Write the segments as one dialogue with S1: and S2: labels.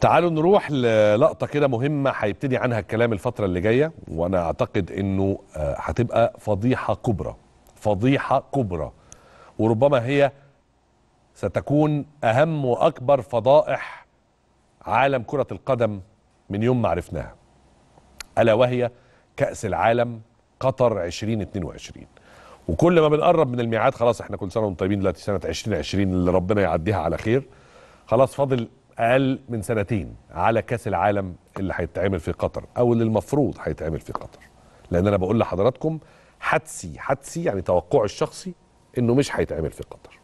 S1: تعالوا نروح للقطه كده مهمه هيبتدي عنها الكلام الفتره اللي جايه وانا اعتقد انه آه، هتبقى فضيحه كبرى فضيحه كبرى وربما هي ستكون اهم واكبر فضائح عالم كره القدم من يوم ما عرفناها الا وهي كاس العالم قطر 2022 وكل ما بنقرب من الميعاد خلاص احنا كل سنه وانتم طيبين دلوقتي سنه 2020 اللي ربنا يعديها على خير خلاص فاضل اقل من سنتين على كاس العالم اللي هيتعمل في قطر او اللي المفروض هيتعمل في قطر لان انا بقول لحضراتكم حدسي حدسي يعني توقعي الشخصي انه مش هيتعمل في قطر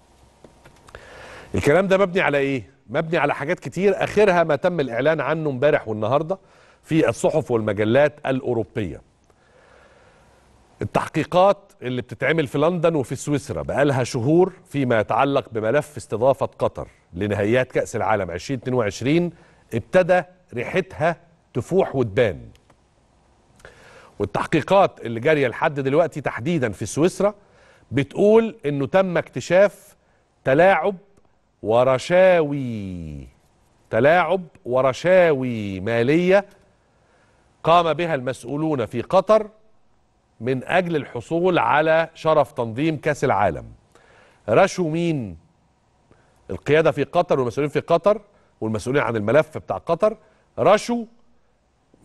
S1: الكلام ده مبني على ايه مبني على حاجات كتير اخرها ما تم الاعلان عنه امبارح والنهارده في الصحف والمجلات الاوروبيه التحقيقات اللي بتتعمل في لندن وفي سويسرا بقالها شهور فيما يتعلق بملف استضافة قطر لنهائيات كأس العالم 2022 ابتدى ريحتها تفوح وتبان والتحقيقات اللي جارية لحد دلوقتي تحديدا في سويسرا بتقول انه تم اكتشاف تلاعب ورشاوي تلاعب ورشاوي مالية قام بها المسؤولون في قطر من أجل الحصول على شرف تنظيم كأس العالم رشوا مين القيادة في قطر والمسؤولين في قطر والمسؤولين عن الملف بتاع قطر رشوا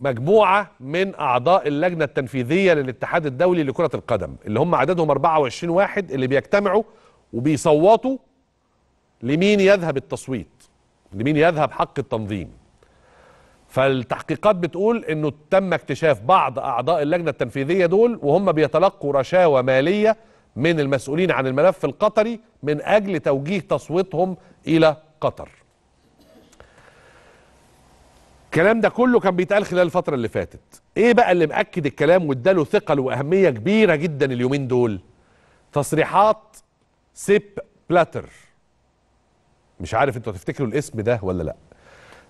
S1: مجموعة من أعضاء اللجنة التنفيذية للاتحاد الدولي لكرة القدم اللي هم عددهم 24 واحد اللي بيجتمعوا وبيصوتوا لمين يذهب التصويت لمين يذهب حق التنظيم فالتحقيقات بتقول انه تم اكتشاف بعض اعضاء اللجنه التنفيذيه دول وهم بيتلقوا رشاوى ماليه من المسؤولين عن الملف القطري من اجل توجيه تصويتهم الى قطر. الكلام ده كله كان بيتقال خلال الفتره اللي فاتت. ايه بقى اللي مأكد الكلام واداله ثقل واهميه كبيره جدا اليومين دول؟ تصريحات سيب بلاتر. مش عارف انتوا هتفتكروا الاسم ده ولا لا.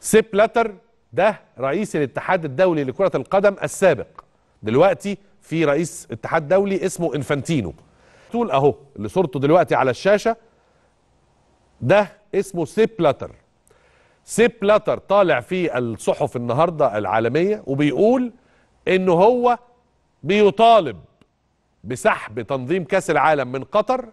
S1: سيب بلاتر ده رئيس الاتحاد الدولي لكرة القدم السابق دلوقتي في رئيس اتحاد دولي اسمه انفانتينو طول اهو اللي صورته دلوقتي على الشاشة ده اسمه سيب لاتر سيب لاتر طالع في الصحف النهاردة العالمية وبيقول انه هو بيطالب بسحب تنظيم كاس العالم من قطر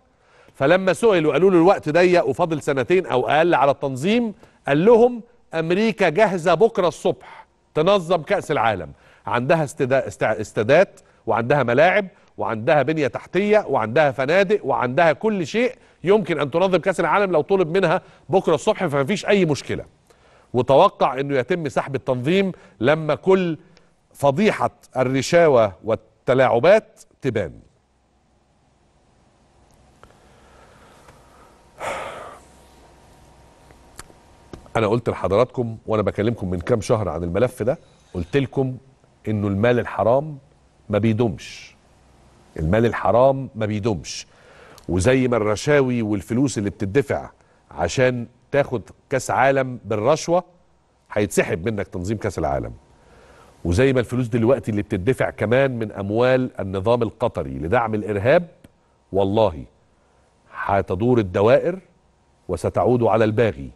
S1: فلما سئلوا قالوا له الوقت ضيق وفاضل سنتين او اقل على التنظيم قال لهم امريكا جاهزه بكره الصبح تنظم كاس العالم عندها استادات وعندها ملاعب وعندها بنيه تحتيه وعندها فنادق وعندها كل شيء يمكن ان تنظم كاس العالم لو طلب منها بكره الصبح فمفيش اي مشكله وتوقع انه يتم سحب التنظيم لما كل فضيحه الرشاوه والتلاعبات تبان انا قلت لحضراتكم وانا بكلمكم من كام شهر عن الملف ده قلت لكم انه المال الحرام ما بيدومش المال الحرام ما بيدومش وزي ما الرشاوي والفلوس اللي بتدفع عشان تاخد كاس عالم بالرشوه هيتسحب منك تنظيم كاس العالم وزي ما الفلوس دلوقتي اللي بتدفع كمان من اموال النظام القطري لدعم الارهاب والله هتدور الدوائر وستعود على الباغي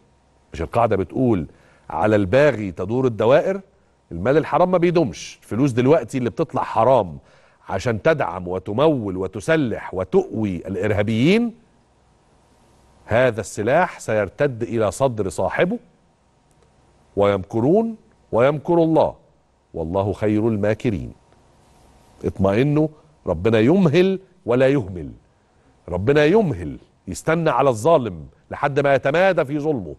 S1: مش القاعده بتقول على الباغي تدور الدوائر المال الحرام ما بيدومش الفلوس دلوقتي اللي بتطلع حرام عشان تدعم وتمول وتسلح وتؤوي الارهابيين هذا السلاح سيرتد الى صدر صاحبه ويمكرون ويمكر الله والله خير الماكرين اطمئنوا ربنا يمهل ولا يهمل ربنا يمهل يستنى على الظالم لحد ما يتمادى في ظلمه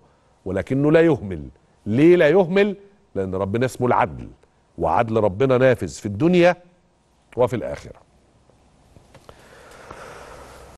S1: ولكنه لا يهمل ليه لا يهمل لان ربنا اسمه العدل وعدل ربنا نافذ في الدنيا وفي الاخره